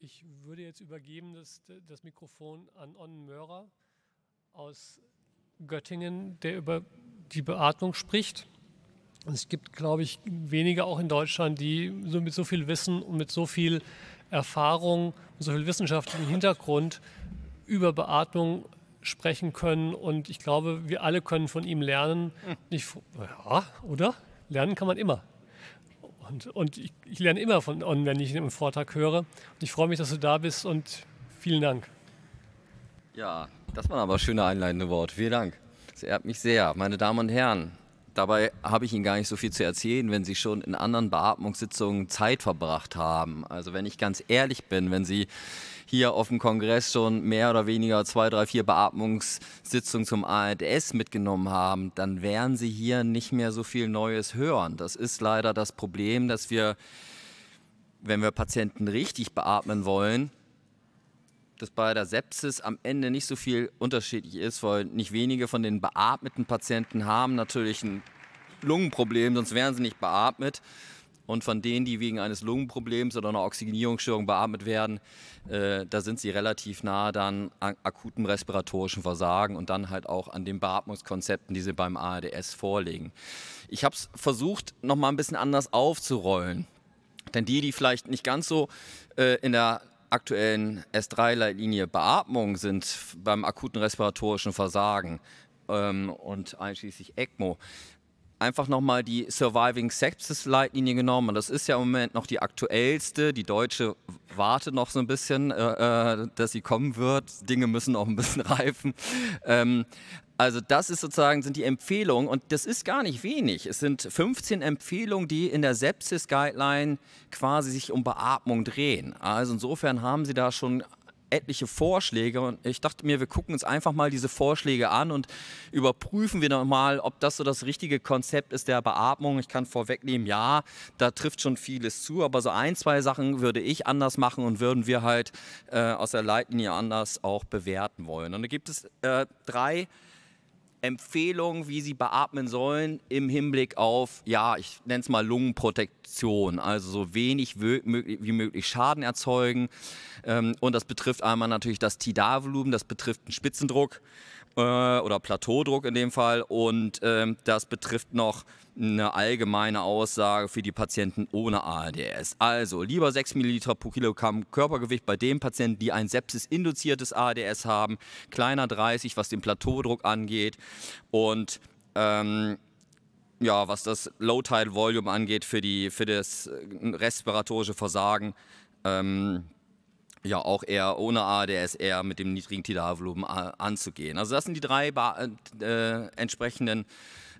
Ich würde jetzt übergeben das, das Mikrofon an Onnen Möhrer aus Göttingen, der über die Beatmung spricht. es gibt, glaube ich, wenige auch in Deutschland, die so mit so viel Wissen und mit so viel Erfahrung, und so viel wissenschaftlichem Hintergrund über Beatmung sprechen können. Und ich glaube, wir alle können von ihm lernen. Hm. Ich, ja, oder? Lernen kann man immer. Und, und ich, ich, lerne immer von On, wenn ich einen Vortrag höre. Und ich freue mich, dass du da bist und vielen Dank. Ja, das waren aber schöne einleitende Worte. Vielen Dank. Es ehrt mich sehr. Meine Damen und Herren, dabei habe ich Ihnen gar nicht so viel zu erzählen, wenn Sie schon in anderen Beatmungssitzungen Zeit verbracht haben. Also wenn ich ganz ehrlich bin, wenn Sie hier auf dem Kongress schon mehr oder weniger zwei, drei, vier Beatmungssitzungen zum ARDS mitgenommen haben, dann werden Sie hier nicht mehr so viel Neues hören. Das ist leider das Problem, dass wir, wenn wir Patienten richtig beatmen wollen, dass bei der Sepsis am Ende nicht so viel unterschiedlich ist, weil nicht wenige von den beatmeten Patienten haben natürlich ein Lungenproblem, sonst wären sie nicht beatmet. Und von denen, die wegen eines Lungenproblems oder einer Oxygenierungsstörung beatmet werden, äh, da sind sie relativ nah dann an akutem respiratorischen Versagen und dann halt auch an den Beatmungskonzepten, die sie beim ARDS vorlegen. Ich habe es versucht, nochmal ein bisschen anders aufzurollen. Denn die, die vielleicht nicht ganz so äh, in der aktuellen S3-Leitlinie Beatmung sind beim akuten respiratorischen Versagen ähm, und einschließlich ECMO, einfach nochmal die Surviving Sepsis Leitlinie genommen. Und Das ist ja im Moment noch die aktuellste. Die deutsche wartet noch so ein bisschen, äh, äh dass sie kommen wird. Dinge müssen auch ein bisschen reifen. Ähm, also das ist sozusagen sind die Empfehlungen und das ist gar nicht wenig. Es sind 15 Empfehlungen, die in der Sepsis Guideline quasi sich um Beatmung drehen. Also insofern haben Sie da schon etliche Vorschläge und ich dachte mir, wir gucken uns einfach mal diese Vorschläge an und überprüfen wir nochmal, ob das so das richtige Konzept ist der Beatmung. Ich kann vorwegnehmen, ja, da trifft schon vieles zu, aber so ein, zwei Sachen würde ich anders machen und würden wir halt äh, aus der Leitlinie anders auch bewerten wollen. Und da gibt es äh, drei Empfehlungen, wie sie beatmen sollen im Hinblick auf, ja, ich nenne es mal Lungenprotektion, also so wenig wie möglich Schaden erzeugen. Ähm, und das betrifft einmal natürlich das Tidalvolumen, das betrifft den Spitzendruck. Äh, oder Plateaudruck in dem Fall. Und ähm, das betrifft noch eine allgemeine Aussage für die Patienten ohne ARDS. Also lieber 6 ml pro Kilogramm Körpergewicht bei den Patienten, die ein sepsis-induziertes ARDS haben, kleiner 30, was den Plateaudruck angeht. Und ähm, ja, was das Low Tide Volume angeht für, die, für das äh, respiratorische Versagen. Ähm, ja auch eher ohne ADSR mit dem niedrigen Tidalvolumen anzugehen. Also das sind die drei äh, äh, entsprechenden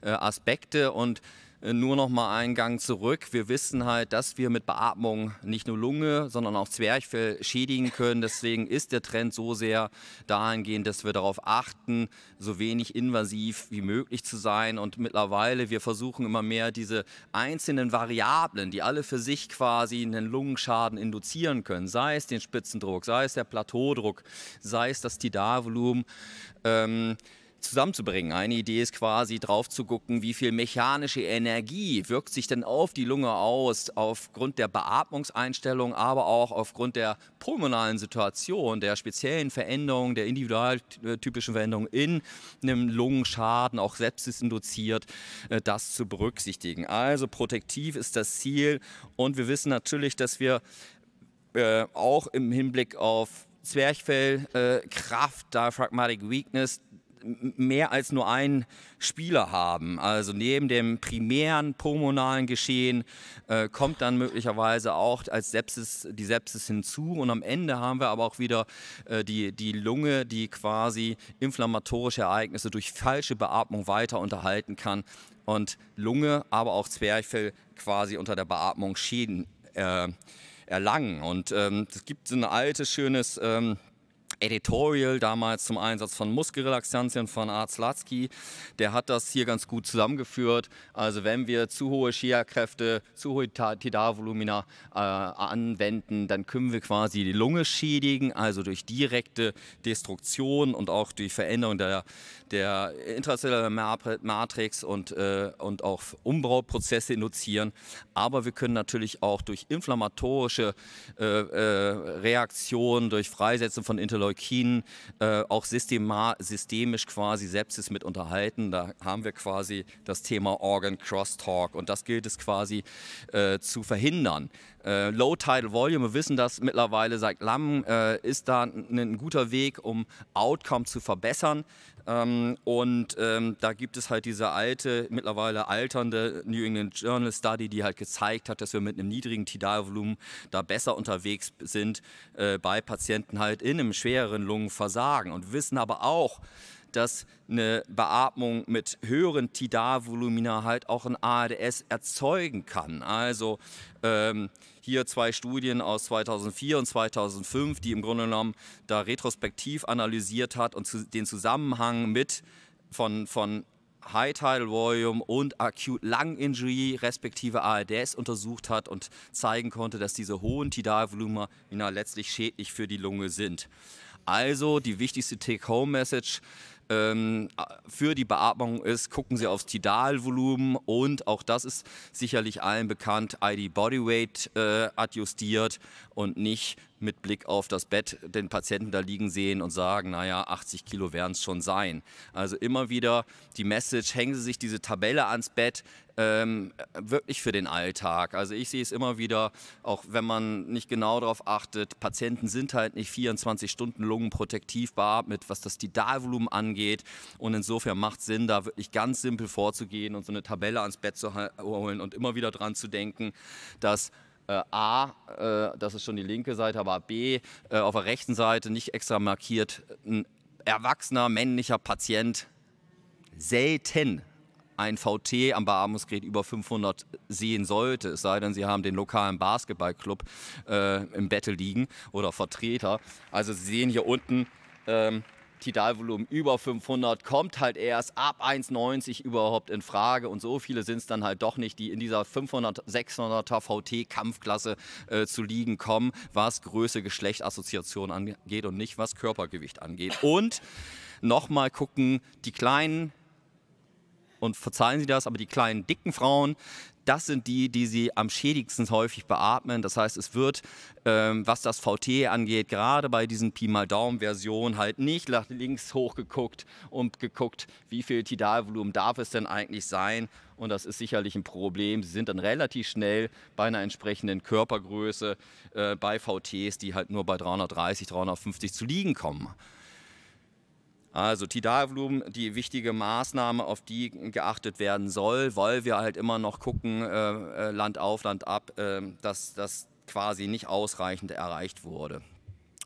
äh, Aspekte und äh, nur noch mal einen Gang zurück. Wir wissen halt, dass wir mit Beatmung nicht nur Lunge, sondern auch Zwerchfell schädigen können. Deswegen ist der Trend so sehr dahingehend, dass wir darauf achten, so wenig invasiv wie möglich zu sein. Und mittlerweile, wir versuchen immer mehr diese einzelnen Variablen, die alle für sich quasi einen Lungenschaden induzieren können, sei es den Spitzendruck, sei es der Plateaudruck, sei es das Tidarvolumen, ähm, zusammenzubringen. Eine Idee ist quasi drauf zu gucken, wie viel mechanische Energie wirkt sich denn auf die Lunge aus, aufgrund der Beatmungseinstellung, aber auch aufgrund der pulmonalen Situation, der speziellen Veränderung, der individualtypischen Veränderung in einem Lungenschaden, auch Sepsis induziert, äh, das zu berücksichtigen. Also protektiv ist das Ziel und wir wissen natürlich, dass wir äh, auch im Hinblick auf Zwerchfellkraft, äh, Diaphragmatic Weakness mehr als nur einen Spieler haben. Also neben dem primären pulmonalen Geschehen äh, kommt dann möglicherweise auch als Sepsis, die Sepsis hinzu. Und am Ende haben wir aber auch wieder äh, die, die Lunge, die quasi inflammatorische Ereignisse durch falsche Beatmung weiter unterhalten kann und Lunge, aber auch Zwerchfell quasi unter der Beatmung Schäden äh, erlangen. Und ähm, es gibt so ein altes, schönes... Ähm, Editorial damals zum Einsatz von Muskelrelaxantien von Arzt Latsky. Der hat das hier ganz gut zusammengeführt. Also wenn wir zu hohe Scherkräfte, zu hohe Tidalvolumina äh, anwenden, dann können wir quasi die Lunge schädigen, also durch direkte Destruktion und auch durch Veränderung der, der intrazellulären Matrix und, äh, und auch Umbauprozesse induzieren. Aber wir können natürlich auch durch inflammatorische äh, äh Reaktionen, durch Freisetzen von Interleukin Leukinen äh, auch systemisch quasi Sepsis mit unterhalten. Da haben wir quasi das Thema Organ Crosstalk und das gilt es quasi äh, zu verhindern. Äh, Low Tidal Volume, wir wissen das mittlerweile seit langem, äh, ist da ein, ein guter Weg, um Outcome zu verbessern. Ähm, und ähm, da gibt es halt diese alte, mittlerweile alternde New England Journal Study, die halt gezeigt hat, dass wir mit einem niedrigen Tidalvolumen da besser unterwegs sind äh, bei Patienten halt in einem schwereren Lungenversagen und wissen aber auch, dass eine Beatmung mit höheren Tidalvolumina halt auch ein ARDS erzeugen kann. Also ähm, hier zwei Studien aus 2004 und 2005, die im Grunde genommen da retrospektiv analysiert hat und zu, den Zusammenhang mit von, von High Tidal Volume und Acute Lung Injury respektive ARDS untersucht hat und zeigen konnte, dass diese hohen Tidalvolumina letztlich schädlich für die Lunge sind. Also die wichtigste Take-Home-Message ähm, für die Beatmung ist, gucken Sie aufs Tidalvolumen und auch das ist sicherlich allen bekannt, ID Bodyweight äh, adjustiert und nicht mit Blick auf das Bett den Patienten da liegen sehen und sagen, naja, 80 Kilo werden es schon sein. Also immer wieder die Message, hängen Sie sich diese Tabelle ans Bett, ähm, wirklich für den Alltag. Also ich sehe es immer wieder, auch wenn man nicht genau darauf achtet, Patienten sind halt nicht 24 Stunden lungenprotektiv beatmet, was das Didalvolumen angeht. Und insofern macht es Sinn, da wirklich ganz simpel vorzugehen und so eine Tabelle ans Bett zu holen und immer wieder dran zu denken, dass äh, A, äh, das ist schon die linke Seite, aber B, äh, auf der rechten Seite nicht extra markiert, ein erwachsener männlicher Patient, selten ein VT am Beatmungsgerät über 500 sehen sollte, es sei denn, Sie haben den lokalen Basketballclub äh, im Battle liegen oder Vertreter. Also Sie sehen hier unten ähm, Tidalvolumen über 500 kommt halt erst ab 1,90 überhaupt in Frage. Und so viele sind es dann halt doch nicht, die in dieser 500, 600er VT-Kampfklasse äh, zu liegen kommen, was Größe, Geschlecht, angeht und nicht was Körpergewicht angeht. Und nochmal gucken, die kleinen und verzeihen Sie das, aber die kleinen dicken Frauen, das sind die, die sie am schädigsten häufig beatmen. Das heißt, es wird, ähm, was das VT angeht, gerade bei diesen Pi mal Daumen-Versionen halt nicht nach links hochgeguckt und geguckt, wie viel Tidalvolumen darf es denn eigentlich sein. Und das ist sicherlich ein Problem. Sie sind dann relativ schnell bei einer entsprechenden Körpergröße äh, bei VTs, die halt nur bei 330, 350 zu liegen kommen. Also Tidalvolumen, die wichtige Maßnahme, auf die geachtet werden soll, weil wir halt immer noch gucken, äh, äh Land auf, Land ab, äh, dass das quasi nicht ausreichend erreicht wurde.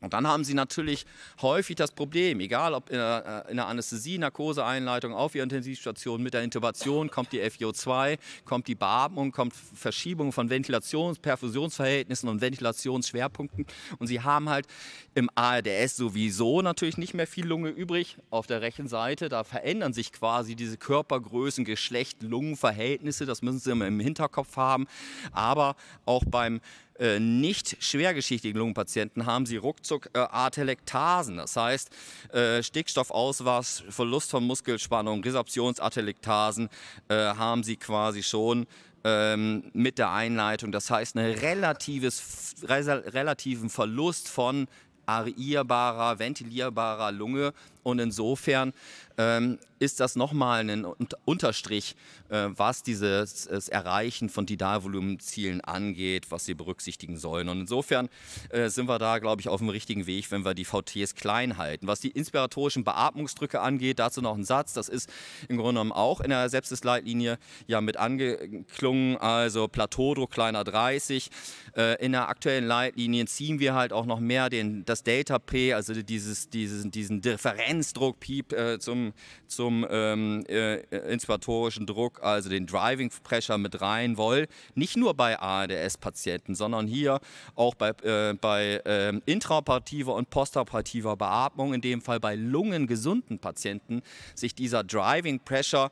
Und dann haben sie natürlich häufig das Problem, egal ob in der, äh, in der Anästhesie, Narkoseeinleitung, auf ihrer Intensivstation, mit der Intubation kommt die FiO2, kommt die Beatmung, kommt Verschiebung von Ventilations-, Perfusionsverhältnissen und Ventilationsschwerpunkten. Und sie haben halt im ARDS sowieso natürlich nicht mehr viel Lunge übrig auf der rechten Seite. Da verändern sich quasi diese Körpergrößen, Geschlecht, Lungenverhältnisse. Das müssen sie immer im Hinterkopf haben. Aber auch beim äh, nicht schwergeschichtigen Lungenpatienten haben sie ruckzuck äh, Artelektasen. Das heißt, äh, Stickstoffauswasch, Verlust von Muskelspannung, Resorptionsatelektasen äh, haben sie quasi schon ähm, mit der Einleitung. Das heißt, einen relatives, relativen Verlust von arrierbarer, ventilierbarer Lunge und insofern ähm, ist das nochmal ein Unterstrich, äh, was dieses Erreichen von Didalvolumenzielen angeht, was sie berücksichtigen sollen. Und insofern äh, sind wir da, glaube ich, auf dem richtigen Weg, wenn wir die VTs klein halten. Was die inspiratorischen Beatmungsdrücke angeht, dazu noch ein Satz. Das ist im Grunde genommen auch in der Sepsis-Leitlinie ja mit angeklungen. Also Plateaudruck kleiner 30. Äh, in der aktuellen Leitlinie ziehen wir halt auch noch mehr den, das Delta P, also dieses, diesen, diesen Differenz Grenzdruckpiep äh, zum, zum ähm, äh, inspiratorischen Druck, also den Driving Pressure mit rein wollen. Nicht nur bei ADS-Patienten, sondern hier auch bei, äh, bei ähm, intrapartiver und postoperativer Beatmung, in dem Fall bei lungengesunden Patienten, sich dieser Driving Pressure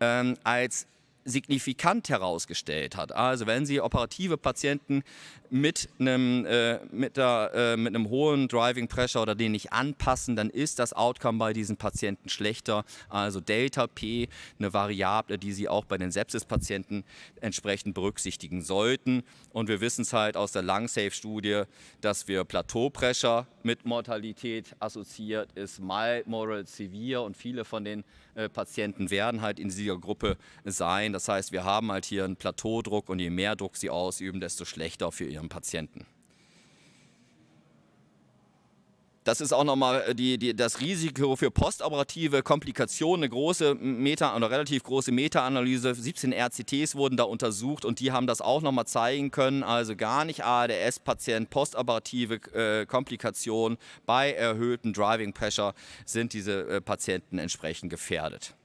ähm, als signifikant herausgestellt hat. Also wenn Sie operative Patienten mit einem, äh, mit, der, äh, mit einem hohen Driving Pressure oder den nicht anpassen, dann ist das Outcome bei diesen Patienten schlechter. Also Delta P, eine Variable, die Sie auch bei den Sepsis-Patienten entsprechend berücksichtigen sollten. Und wir wissen es halt aus der lungsafe studie dass wir Plateau Pressure mit Mortalität assoziiert ist, mild, moral, severe und viele von den äh, Patienten werden halt in dieser Gruppe sein. Das heißt, wir haben halt hier einen Plateaudruck und je mehr Druck Sie ausüben, desto schlechter für Ihr ihrem Patienten. Das ist auch nochmal äh, die, die, das Risiko für postoperative Komplikationen, eine große Meta, eine relativ große Meta-Analyse. 17 RCTs wurden da untersucht und die haben das auch nochmal zeigen können. Also gar nicht ADS-Patient, postoperative äh, Komplikationen bei erhöhtem Driving Pressure sind diese äh, Patienten entsprechend gefährdet.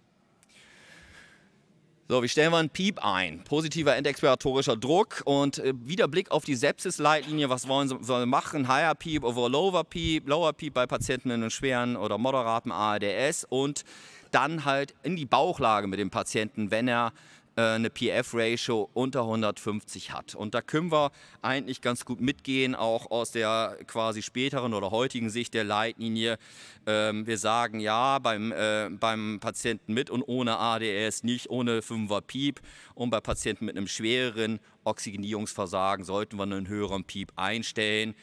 So, wie stellen wir einen Piep ein? Positiver endexpiratorischer Druck und äh, wieder Blick auf die Sepsis-Leitlinie. Was wollen Sie, wollen Sie machen? Higher Piep, over Lower Piep, Lower Piep bei Patienten in einem schweren oder moderaten ARDS und dann halt in die Bauchlage mit dem Patienten, wenn er äh, eine PF-Ratio unter 150 hat. Und da können wir eigentlich ganz gut mitgehen, auch aus der quasi späteren oder heutigen Sicht der Leitlinie. Ähm, wir sagen ja, beim, äh, beim Patienten mit und ohne ADS nicht, ohne 5er Piep. Und bei Patienten mit einem schwereren Oxygenierungsversagen sollten wir einen höheren Piep einstellen.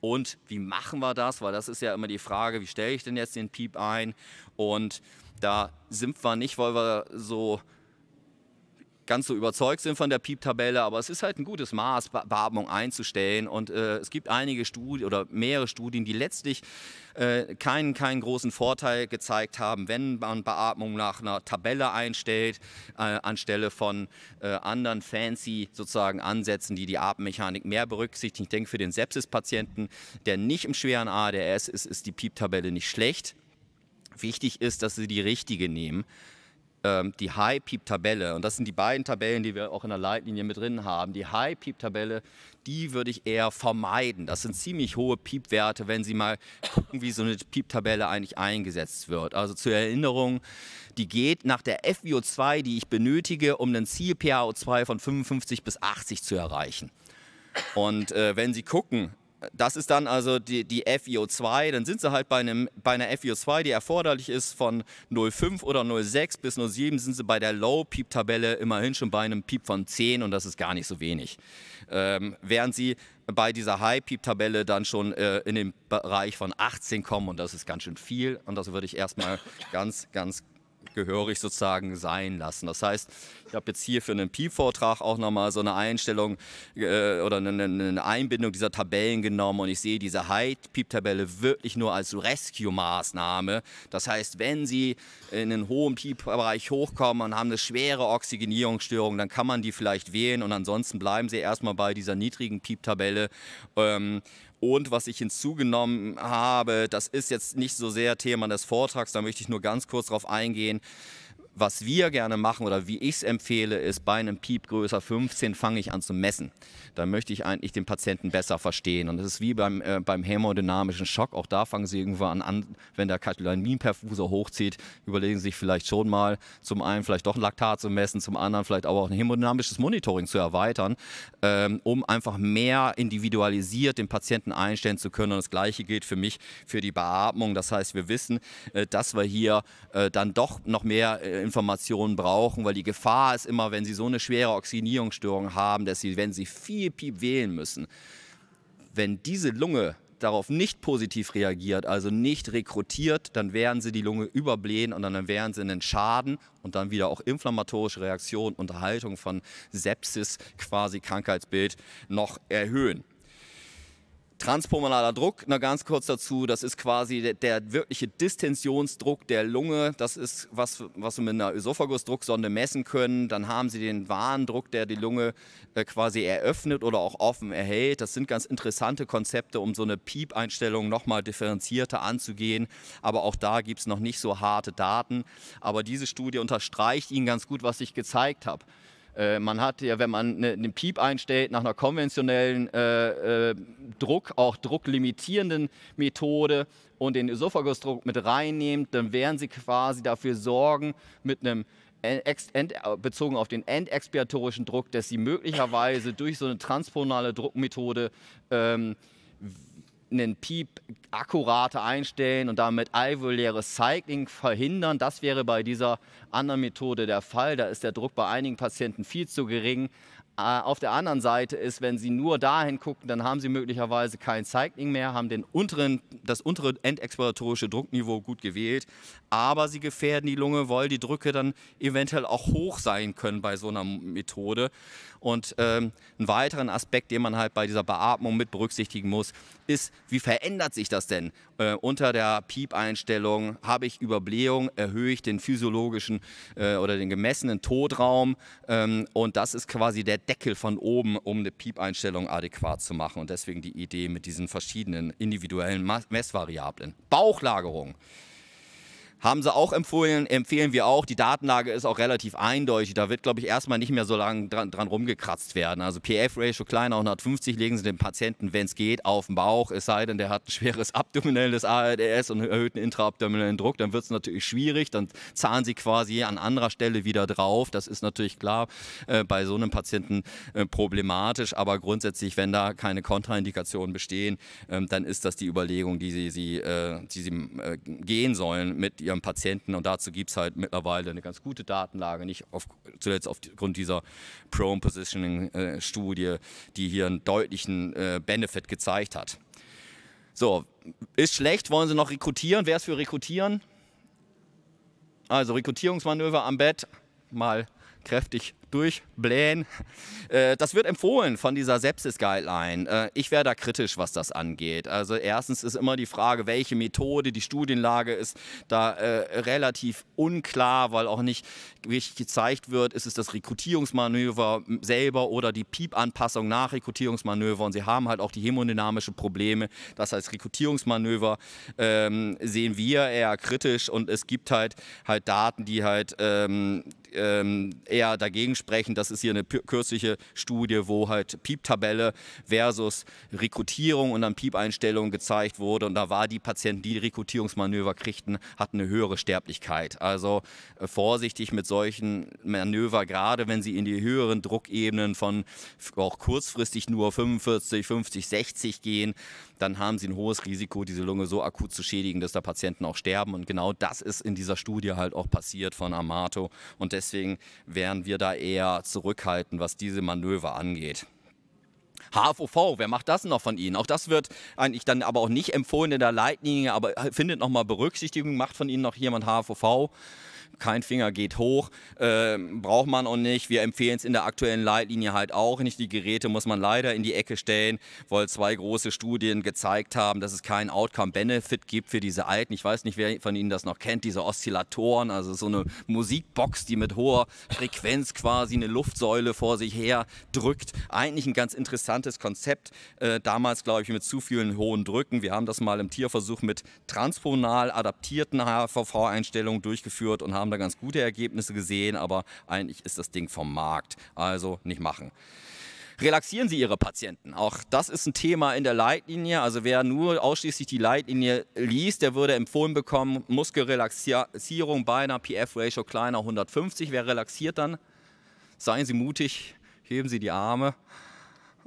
Und wie machen wir das? Weil das ist ja immer die Frage, wie stelle ich denn jetzt den Piep ein? Und da sind wir nicht, weil wir so ganz so überzeugt sind von der Piep-Tabelle, aber es ist halt ein gutes Maß, Beatmung einzustellen. Und äh, es gibt einige Studien oder mehrere Studien, die letztlich äh, keinen, keinen großen Vorteil gezeigt haben, wenn man Beatmung nach einer Tabelle einstellt, äh, anstelle von äh, anderen fancy sozusagen Ansätzen, die die Atemmechanik mehr berücksichtigen. Ich denke, für den Sepsis-Patienten, der nicht im schweren ADRS ist, ist die Piep-Tabelle nicht schlecht. Wichtig ist, dass sie die richtige nehmen ähm, die High-Peep-Tabelle. Und das sind die beiden Tabellen, die wir auch in der Leitlinie mit drin haben. Die High-Peep-Tabelle, die würde ich eher vermeiden. Das sind ziemlich hohe Peep-Werte, wenn Sie mal gucken, wie so eine Peep-Tabelle eigentlich eingesetzt wird. Also zur Erinnerung, die geht nach der FVO2, die ich benötige, um ein Ziel PaO2 von 55 bis 80 zu erreichen. Und äh, wenn Sie gucken, das ist dann also die, die FIO2, dann sind sie halt bei, einem, bei einer FIO2, die erforderlich ist von 0,5 oder 0,6 bis 0,7, sind sie bei der Low-Peep-Tabelle immerhin schon bei einem Peep von 10 und das ist gar nicht so wenig. Ähm, während sie bei dieser High-Peep-Tabelle dann schon äh, in den Bereich von 18 kommen und das ist ganz schön viel und das würde ich erstmal ganz, ganz gehörig sozusagen sein lassen. Das heißt, ich habe jetzt hier für einen Pi-Vortrag auch nochmal so eine Einstellung äh, oder eine, eine, Einbindung dieser Tabellen genommen und ich sehe diese Height-Piep-Tabelle wirklich nur als Rescue-Maßnahme. Das heißt, wenn Sie in einen hohen Piep-Bereich hochkommen und haben eine schwere Oxygenierungsstörung, dann kann man die vielleicht wählen und ansonsten bleiben Sie erstmal bei dieser niedrigen Piep-Tabelle. Ähm, und was ich hinzugenommen habe, das ist jetzt nicht so sehr Thema des Vortrags, da möchte ich nur ganz kurz drauf eingehen was wir gerne machen oder wie ich es empfehle, ist bei einem Piep größer 15 fange ich an zu messen. Da möchte ich eigentlich den Patienten besser verstehen. Und das ist wie beim, äh, beim hämodynamischen Schock. Auch da fangen Sie irgendwann an, wenn der katelamin hochzieht, überlegen Sie sich vielleicht schon mal, zum einen vielleicht doch ein Laktat zu messen, zum anderen vielleicht auch ein hämodynamisches Monitoring zu erweitern, ähm, um einfach mehr individualisiert den Patienten einstellen zu können. Und das Gleiche gilt für mich für die Beatmung. Das heißt, wir wissen, äh, dass wir hier äh, dann doch noch mehr äh, Informationen brauchen, weil die Gefahr ist immer, wenn sie so eine schwere Oxidierungsstörung haben, dass sie, wenn sie viel Piep wählen müssen, wenn diese Lunge darauf nicht positiv reagiert, also nicht rekrutiert, dann werden sie die Lunge überblähen und dann werden sie einen Schaden und dann wieder auch inflammatorische Reaktionen, Unterhaltung von Sepsis, quasi Krankheitsbild noch erhöhen. Transpulmonaler Druck, na ganz kurz dazu, das ist quasi der, der, wirkliche Distensionsdruck der Lunge. Das ist was, was wir mit einer Ösophagusdrucksonde messen können. Dann haben Sie den Warndruck, der die Lunge äh, quasi eröffnet oder auch offen erhält. Das sind ganz interessante Konzepte, um so eine Piepeinstellung nochmal differenzierter anzugehen. Aber auch da gibt es noch nicht so harte Daten. Aber diese Studie unterstreicht Ihnen ganz gut, was ich gezeigt habe. Äh, man hat ja, wenn man ne, einen ne Piep einstellt, nach einer konventionellen äh, äh, Druck, auch drucklimitierenden Methode und den Esophagusdruck mit reinnehmt, dann werden sie quasi dafür sorgen, mit einem bezogen auf den endexpiatorischen Druck, dass sie möglicherweise durch so eine transponale Druckmethode ähm, einen Piep akkurater einstellen und damit alveoläres Cycling verhindern. Das wäre bei dieser anderen Methode der Fall. Da ist der Druck bei einigen Patienten viel zu gering. Äh, auf der anderen Seite ist, wenn Sie nur dahin gucken, dann haben Sie möglicherweise kein Cycling mehr, haben den unteren, das untere endexpiratorische Druckniveau gut gewählt, aber Sie gefährden die Lunge, weil die Drücke dann eventuell auch hoch sein können bei so einer Methode. Und ähm, einen weiteren Aspekt, den man halt bei dieser Beatmung mit berücksichtigen muss, ist, wie verändert sich das denn? Äh, unter der Piepeinstellung habe ich Überblähung, erhöhe ich den physiologischen äh, oder den gemessenen Todraum. Ähm, und das ist quasi der Deckel von oben, um eine Piepeinstellung adäquat zu machen. Und deswegen die Idee mit diesen verschiedenen individuellen Messvariablen. Bauchlagerung. Haben sie auch empfohlen, empfehlen wir auch. Die Datenlage ist auch relativ eindeutig. Da wird, glaube ich, erstmal nicht mehr so lange dran, dran rumgekratzt werden. Also PF-Ratio kleiner 150 legen sie dem Patienten, wenn es geht, auf den Bauch. Es sei denn, der hat ein schweres abdominelles ARDS und erhöhten intraabdominellen Druck. Dann wird es natürlich schwierig. Dann zahlen sie quasi an anderer Stelle wieder drauf. Das ist natürlich klar äh, bei so einem Patienten äh, problematisch. Aber grundsätzlich, wenn da keine Kontraindikationen bestehen, äh, dann ist das die Überlegung, die sie, sie äh, die sie äh, gehen sollen mit ihren Patienten. Und dazu gibt es halt mittlerweile eine ganz gute Datenlage, nicht auf, zuletzt aufgrund dieser Prone Positioning äh, Studie, die hier einen deutlichen äh, Benefit gezeigt hat. So, ist schlecht, wollen Sie noch rekrutieren? Wer ist für rekrutieren? Also Rekrutierungsmanöver am Bett, mal kräftig durchblähen. Äh, das wird empfohlen von dieser Sepsis-Guideline. Äh, ich wäre da kritisch, was das angeht. Also erstens ist immer die Frage, welche Methode, die Studienlage ist da äh, relativ unklar, weil auch nicht richtig gezeigt wird, ist es das Rekrutierungsmanöver selber oder die Piep-Anpassung nach Rekrutierungsmanöver. Und sie haben halt auch die hemodynamischen Probleme. Das heißt, Rekrutierungsmanöver ähm, sehen wir eher kritisch und es gibt halt, halt Daten, die halt ähm, ähm, eher dagegen sprechen. Das ist hier eine kürzliche Studie, wo halt Piep-Tabelle versus Rekrutierung und dann Piep-Einstellung gezeigt wurde. Und da war die Patienten, die, Rekrutierungsmanöver kriegten, hatten eine höhere Sterblichkeit. Also äh, vorsichtig mit solchen Manöver, gerade wenn sie in die höheren Druckebenen von auch kurzfristig nur 45, 50, 60 gehen dann haben sie ein hohes Risiko, diese Lunge so akut zu schädigen, dass da Patienten auch sterben. Und genau das ist in dieser Studie halt auch passiert von Amato. Und deswegen wären wir da eher zurückhaltend, was diese Manöver angeht. HVV, wer macht das noch von Ihnen? Auch das wird eigentlich dann aber auch nicht empfohlen in der Leitlinie, aber findet nochmal Berücksichtigung, macht von Ihnen noch jemand HVV? kein Finger geht hoch, äh, braucht man auch nicht. Wir empfehlen es in der aktuellen Leitlinie halt auch nicht. Die Geräte muss man leider in die Ecke stellen, weil zwei große Studien gezeigt haben, dass es keinen Outcome-Benefit gibt für diese alten. Ich weiß nicht, wer von Ihnen das noch kennt, diese Oszillatoren, also so eine Musikbox, die mit hoher Frequenz quasi eine Luftsäule vor sich her drückt. Eigentlich ein ganz interessantes Konzept. Äh, damals, glaube ich, mit zu vielen hohen Drücken. Wir haben das mal im Tierversuch mit transponal adaptierten HVV-Einstellungen durchgeführt und haben haben da ganz gute Ergebnisse gesehen, aber eigentlich ist das Ding vom Markt. Also nicht machen relaxieren Sie Ihre Patienten. Auch das ist ein Thema in der Leitlinie. Also wer nur ausschließlich die Leitlinie liest, der würde empfohlen bekommen, Muskelrelaxierung bei einer PF-Ratio kleiner 150. Wer relaxiert dann? Seien Sie mutig, heben Sie die Arme.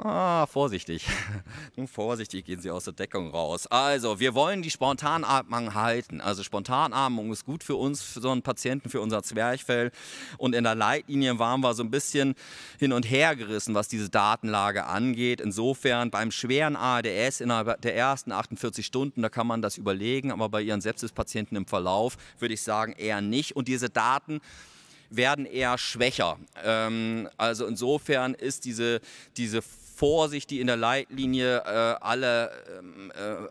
Ah, vorsichtig. Nun vorsichtig gehen Sie aus der Deckung raus. Also, wir wollen die Spontanatmung halten. Also Spontanatmung ist gut für uns, für so einen Patienten, für unser Zwerchfell. Und in der Leitlinie waren wir so ein bisschen hin und her gerissen, was diese Datenlage angeht. Insofern beim schweren ARDS innerhalb der ersten 48 Stunden, da kann man das überlegen. Aber bei Ihren Sepsis-Patienten im Verlauf würde ich sagen, eher nicht. Und diese Daten werden eher schwächer. Ähm, also insofern ist diese, diese Vorsicht, die in der Leitlinie äh, alle ähm, äh,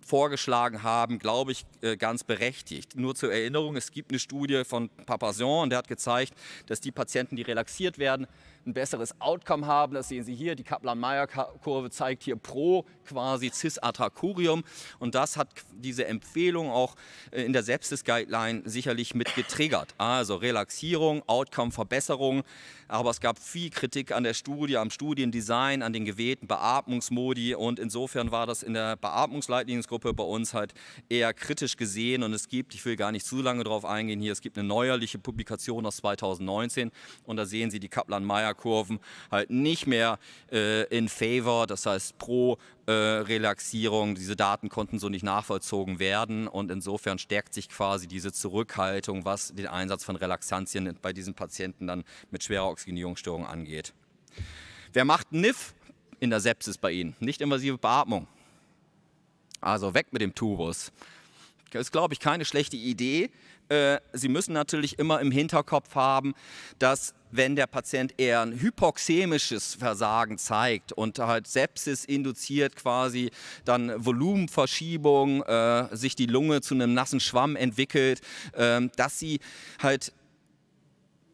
vorgeschlagen haben, glaube ich, äh, ganz berechtigt. Nur zur Erinnerung, es gibt eine Studie von Papazian und der hat gezeigt, dass die Patienten, die relaxiert werden, ein besseres Outcome haben. Das sehen Sie hier, die Kaplan-Meier-Kurve zeigt hier pro quasi Cis-Atracurium. Und das hat diese Empfehlung auch äh, in der Sepsis-Guideline sicherlich mit getriggert. Also Relaxierung, Outcome-Verbesserung. Aber es gab viel Kritik an der Studie, am Studiendesign, an den gewählten Beatmungsmodi. Und insofern war das in der Beatmungsleitliniensgruppe bei uns halt eher kritisch gesehen. Und es gibt, ich will gar nicht zu lange darauf eingehen hier, es gibt eine neuerliche Publikation aus 2019. Und da sehen Sie die Kaplan-Meier Kurven halt nicht mehr äh, in favor, das heißt pro äh, Relaxierung. Diese Daten konnten so nicht nachvollzogen werden und insofern stärkt sich quasi diese Zurückhaltung, was den Einsatz von Relaxantien bei diesen Patienten dann mit schwerer Oxygenierungsstörung angeht. Wer macht NIF in der Sepsis bei Ihnen? Nicht invasive Beatmung. Also weg mit dem Tubus. Das ist, glaube ich, keine schlechte Idee, äh, sie müssen natürlich immer im Hinterkopf haben, dass wenn der Patient eher ein hypoxemisches Versagen zeigt und halt Sepsis induziert quasi, dann Volumenverschiebung, äh, sich die Lunge zu einem nassen Schwamm entwickelt, äh, dass sie halt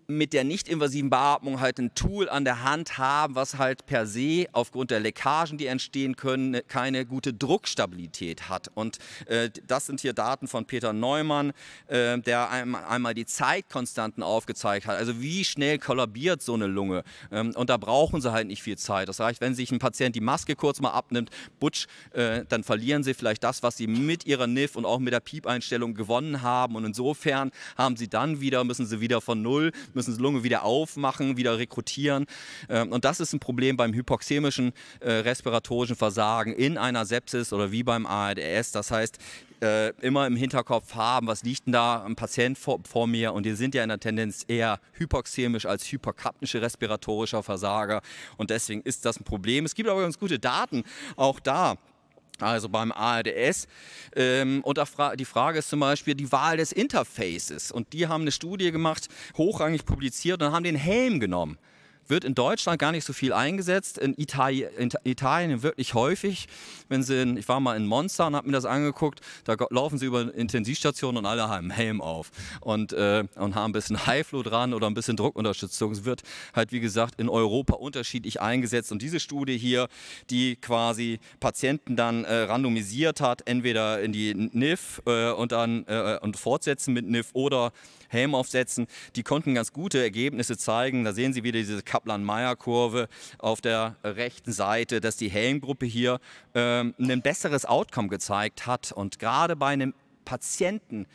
mit der nicht-invasiven Beatmung halt ein Tool an der Hand haben, was halt per se aufgrund der Leckagen, die entstehen können, keine gute Druckstabilität hat. Und äh, das sind hier Daten von Peter Neumann, äh, der einem einmal die Zeitkonstanten aufgezeigt hat. Also wie schnell kollabiert so eine Lunge. Ähm, und da brauchen sie halt nicht viel Zeit. Das reicht, wenn sich ein Patient die Maske kurz mal abnimmt, butsch, äh, dann verlieren sie vielleicht das, was sie mit ihrer NIF und auch mit der Piepeinstellung gewonnen haben. Und insofern haben sie dann wieder, müssen sie wieder von Null müssen sie Lunge wieder aufmachen, wieder rekrutieren. Ähm, und das ist ein Problem beim hypoxemischen äh, respiratorischen Versagen in einer Sepsis oder wie beim ARDS. Das heißt, äh, immer im Hinterkopf haben, was liegt denn da am Patient vor, vor, mir und die sind ja in der Tendenz eher hypoxemisch als hyperkapnische respiratorischer Versager und deswegen ist das ein Problem. Es gibt aber ganz gute Daten auch da also beim ARDS. Ähm, und die Frage ist zum Beispiel die Wahl des Interfaces. Und die haben eine Studie gemacht, hochrangig publiziert und haben den Helm genommen wird in Deutschland gar nicht so viel eingesetzt, in, Itali in Italien wirklich häufig. Wenn sie in, ich war mal in Monza und habe mir das angeguckt, da laufen sie über Intensivstationen und alle haben einen Helm auf und, äh, und haben ein bisschen Highflow dran oder ein bisschen Druckunterstützung. Es wird halt, wie gesagt, in Europa unterschiedlich eingesetzt und diese Studie hier, die quasi Patienten dann äh, randomisiert hat, entweder in die NIF äh, und dann äh, und fortsetzen mit NIF oder Helm aufsetzen. Die konnten ganz gute Ergebnisse zeigen. Da sehen Sie wieder diese Kaplan-Meier-Kurve auf der rechten Seite, dass die Helmgruppe hier ähm, ein besseres Outcome gezeigt hat. Und gerade bei einem Patienten,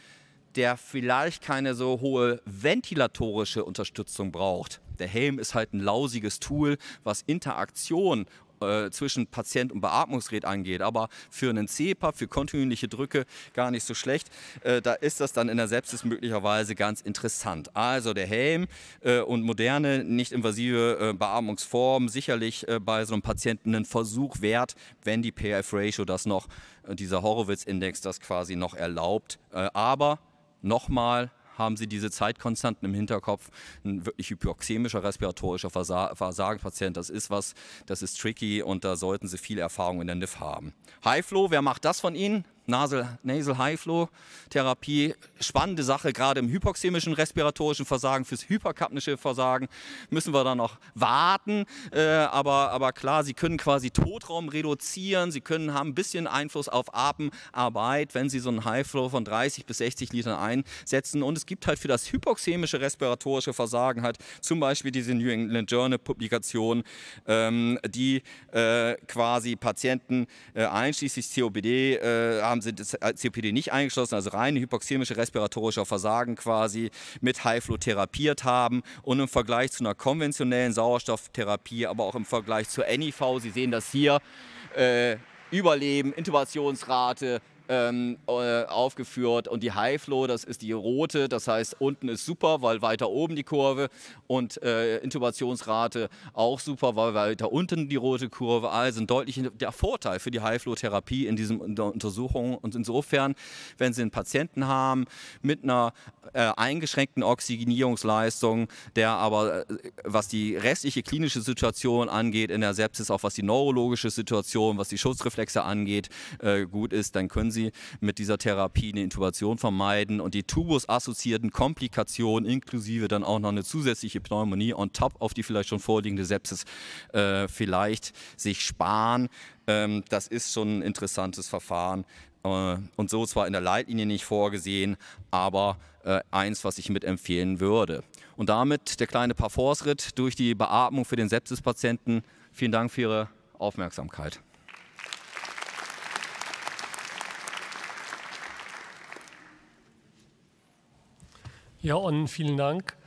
der vielleicht keine so hohe ventilatorische Unterstützung braucht. Der Helm ist halt ein lausiges Tool, was Interaktion äh, zwischen Patient und Beatmungsgerät angeht, aber für einen CEPAP, für kontinuierliche Drücke gar nicht so schlecht. Äh, da ist das dann in der Sepsis möglicherweise ganz interessant. Also der Helm äh, und moderne, nicht invasive äh, Beatmungsformen sicherlich äh, bei so einem Patienten einen Versuch wert, wenn die PF-Ratio das noch, dieser Horowitz-Index das quasi noch erlaubt. aber nochmal, haben Sie diese Zeitkonstanten im Hinterkopf. Ein wirklich hypoxemischer respiratorischer Versa Versagenpatient, das ist was, das ist tricky und da sollten Sie viel Erfahrung in der NIF haben. Hi Flo, wer macht das von Ihnen? Nasal, Nasal High Flow Therapie, spannende Sache, gerade im hypoxemischen respiratorischen Versagen, fürs hyperkapnische Versagen müssen wir da noch warten. Äh, aber, aber klar, sie können quasi Totraum reduzieren, sie können haben ein bisschen Einfluss auf Atemarbeit, wenn sie so einen High Flow von 30 bis 60 Litern einsetzen. Und es gibt halt für das hypoxemische respiratorische Versagen halt zum Beispiel diese New England Journal Publikation, ähm, die äh, quasi Patienten äh, einschließlich COPD äh, haben haben, sind äh, COPD nicht eingeschlossen, also reine hypoxemische respiratorische Versagen quasi mit high therapiert haben und im Vergleich zu einer konventionellen Sauerstofftherapie, aber auch im Vergleich zur NIV, Sie sehen das hier, äh, Überleben, Intubationsrate, ähm, äh, aufgeführt. Und die Highflow, das ist die rote, das heißt unten ist super, weil weiter oben die Kurve und äh, Intubationsrate auch super, weil weiter unten die rote Kurve. Also ein deutlicher Vorteil für die Highflow-Therapie in diesen Untersuchungen. Und insofern, wenn Sie einen Patienten haben mit einer äh, eingeschränkten Oxygenierungsleistung, der aber, äh, was die restliche klinische Situation angeht, in der Sepsis, auch was die neurologische Situation, was die Schutzreflexe angeht, äh, gut ist, dann können Sie sie mit dieser Therapie eine Intubation vermeiden und die tubusassoziierten Komplikationen inklusive dann auch noch eine zusätzliche Pneumonie on top auf die vielleicht schon vorliegende Sepsis äh, vielleicht sich sparen. Ähm, das ist schon ein interessantes Verfahren, äh, und so zwar in der Leitlinie nicht vorgesehen, aber äh, eins, was ich mitempfehlen würde. Und damit der kleine Parforce-Ritt durch die Beatmung für den Sepsis-Patienten. Vielen Dank für Ihre Aufmerksamkeit. Ja, und vielen Dank.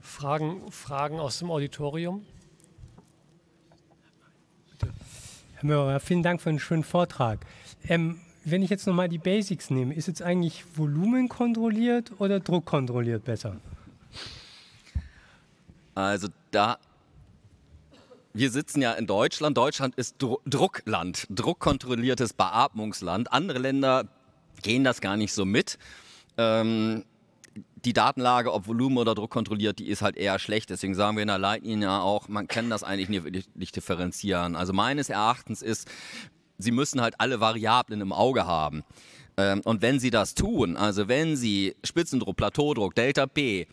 Fragen, Fragen aus dem Auditorium? Herr Möhrer, vielen Dank für einen schönen Vortrag. Ähm, wenn ich jetzt nochmal die Basics nehme, ist jetzt eigentlich Volumen kontrolliert oder Druck kontrolliert besser? Also da, wir sitzen ja in Deutschland. Deutschland ist Dru Druckland, druckkontrolliertes Beatmungsland. Andere Länder gehen das gar nicht so mit. Ähm, die Datenlage, ob Volumen oder Druck kontrolliert, die ist halt eher schlecht. Deswegen sagen wir in der Leitlinie ja auch, man kann das eigentlich nicht, nicht differenzieren. Also meines Erachtens ist, sie müssen halt alle Variablen im Auge haben. Ähm, und wenn sie das tun, also wenn sie Spitzendruck, Plateaudruck, Delta P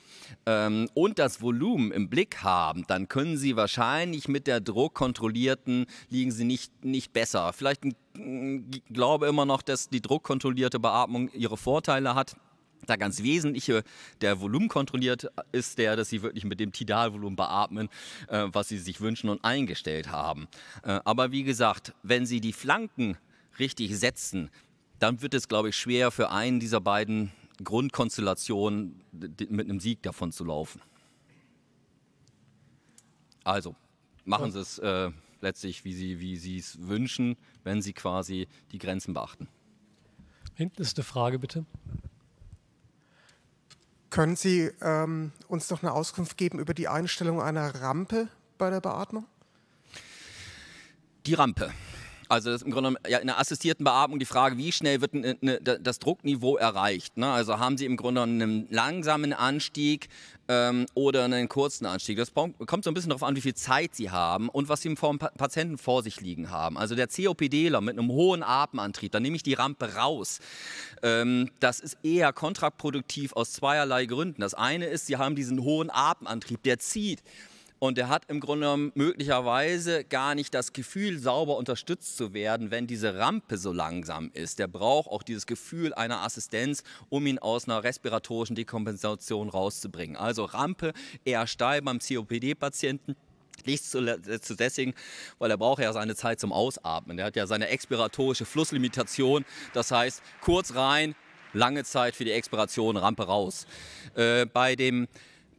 ähm, und das Volumen im Blick haben, dann können sie wahrscheinlich mit der druckkontrollierten liegen sie nicht, nicht besser. Vielleicht ein, mm, mm, glaube immer noch, dass die druckkontrollierte Beatmung ihre Vorteile hat da ganz wesentliche, der Volumen kontrolliert, äh, ist der, dass sie wirklich mit dem Tidalvolumen beatmen, äh, was sie sich wünschen und eingestellt haben. Äh, aber wie gesagt, wenn sie die Flanken richtig setzen, dann wird es, glaube ich, schwer für einen dieser beiden Grundkonstellationen mit einem Sieg davon zu laufen. Also, machen Sie es äh, letztlich, wie Sie wie es wünschen, wenn Sie quasi die Grenzen beachten. Hinten ist eine Frage, bitte. Können Sie ähm, uns noch eine Auskunft geben über die Einstellung einer Rampe bei der Beatmung? Die Rampe. Also das ist im Grunde ja, in der assistierten Beatmung die Frage, wie schnell wird ne, ne, das Druckniveau erreicht. Ne? Also haben Sie im Grunde einen langsamen Anstieg ähm, oder einen kurzen Anstieg. Das kommt so ein bisschen darauf an, wie viel Zeit Sie haben und was Sie vom Patienten vor sich liegen haben. Also der COPDler mit einem hohen Atemantrieb, da nehme ich die Rampe raus. Ähm, das ist eher kontraproduktiv aus zweierlei Gründen. Das eine ist, Sie haben diesen hohen Atemantrieb, der zieht und er hat im Grunde genommen möglicherweise gar nicht das Gefühl, sauber unterstützt zu werden, wenn diese Rampe so langsam ist. Der braucht auch dieses Gefühl einer Assistenz, um ihn aus einer respiratorischen Dekompensation rauszubringen. Also Rampe eher steil beim COPD-Patienten. Nicht zu deswegen, äh, weil er braucht ja seine Zeit zum Ausatmen. Er hat ja seine expiratorische Flusslimitation. Das heißt, kurz rein, lange Zeit für die Expiration, Rampe raus. Äh, bei dem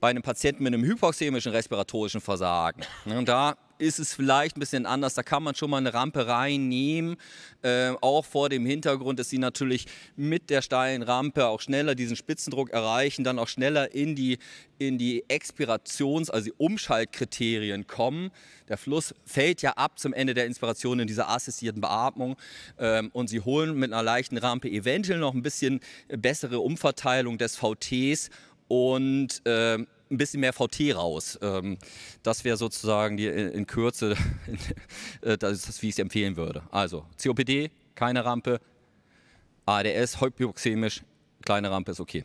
bei einem Patienten mit einem hypoxämischen respiratorischen Versagen. Und ne, da ist es vielleicht ein bisschen anders. Da kann man schon mal eine Rampe reinnehmen, äh, auch vor dem Hintergrund, dass sie natürlich mit der steilen Rampe auch schneller diesen Spitzendruck erreichen, dann auch schneller in die, in die Expirations-, also die Umschaltkriterien kommen. Der Fluss fällt ja ab zum Ende der Inspiration in dieser assistierten Beatmung ähm, und sie holen mit einer leichten Rampe eventuell noch ein bisschen bessere Umverteilung des VTs und äh, ein bisschen mehr VT raus. Ähm, das wäre sozusagen die, in, äh, in Kürze, das ist äh, das, wie ich es empfehlen würde. Also COPD, keine Rampe, ADS, hypoxemisch, kleine Rampe ist okay.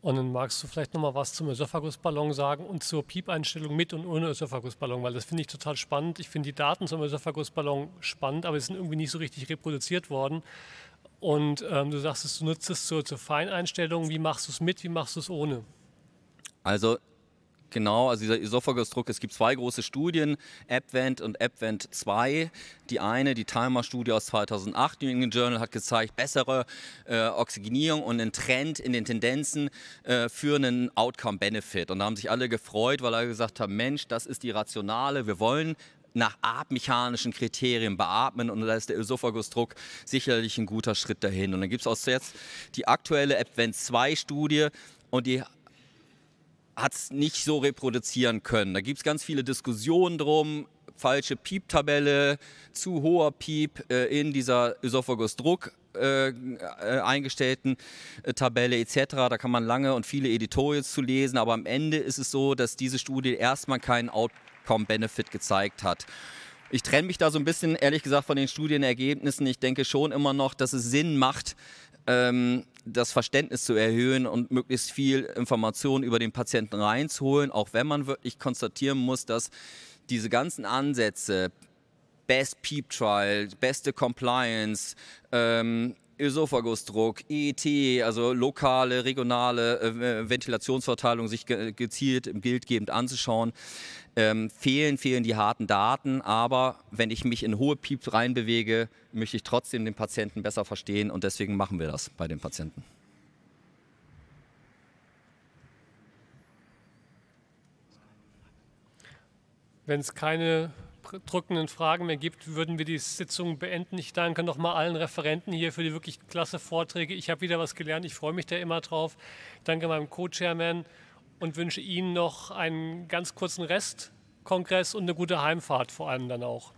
Und dann magst du vielleicht nochmal was zum Ösophagusballon sagen und zur Piepeinstellung mit und ohne Ösophagusballon, weil das finde ich total spannend. Ich finde die Daten zum Ösophagusballon spannend, aber sie sind irgendwie nicht so richtig reproduziert worden. Und ähm, du sagst, du nutzt es zur, zur Feineinstellung. Wie machst du es mit, wie machst du es ohne? Also Genau, also dieser Esophagusdruck, es gibt zwei große Studien, AppVent und AppVent 2. Die eine, die Timer-Studie aus 2008, New England Journal hat gezeigt, bessere äh, Oxygenierung und einen Trend in den Tendenzen äh, für einen Outcome-Benefit. Und da haben sich alle gefreut, weil alle gesagt haben, Mensch, das ist die rationale, wir wollen nach atmechanischen Kriterien beatmen und da ist der Esophagusdruck sicherlich ein guter Schritt dahin. Und dann gibt es auch jetzt die aktuelle AppVent 2-Studie und die hat es nicht so reproduzieren können. Da gibt es ganz viele Diskussionen drum, falsche Pieptabelle, zu hoher Piep äh, in dieser Esophagus-Druck. Äh, äh, eingestellten äh, Tabelle etc. Da kann man lange und viele Editorials zu lesen, aber am Ende ist es so, dass diese Studie erstmal keinen Outcome-Benefit gezeigt hat. Ich trenne mich da so ein bisschen, ehrlich gesagt, von den Studienergebnissen. Ich denke schon immer noch, dass es Sinn macht, ähm, das Verständnis zu erhöhen und möglichst viel Informationen über den Patienten reinzuholen, auch wenn man wirklich konstatieren muss, dass diese ganzen Ansätze, Best Peep Trial, beste Compliance, ähm, Esophagusdruck, EET, also lokale, regionale äh, äh, Ventilationsverteilung sich ge gezielt bildgebend anzuschauen. Ähm, fehlen, fehlen die harten Daten, aber wenn ich mich in hohe Pieps reinbewege, möchte ich trotzdem den Patienten besser verstehen und deswegen machen wir das bei den Patienten. Wenn es keine drückenden Fragen mehr gibt, würden wir die Sitzung beenden. Ich danke nochmal allen Referenten hier für die wirklich klasse Vorträge. Ich habe wieder was gelernt. Ich freue mich da immer drauf. Danke meinem Co-Chairman und wünsche Ihnen noch einen ganz kurzen Restkongress und eine gute Heimfahrt vor allem dann auch.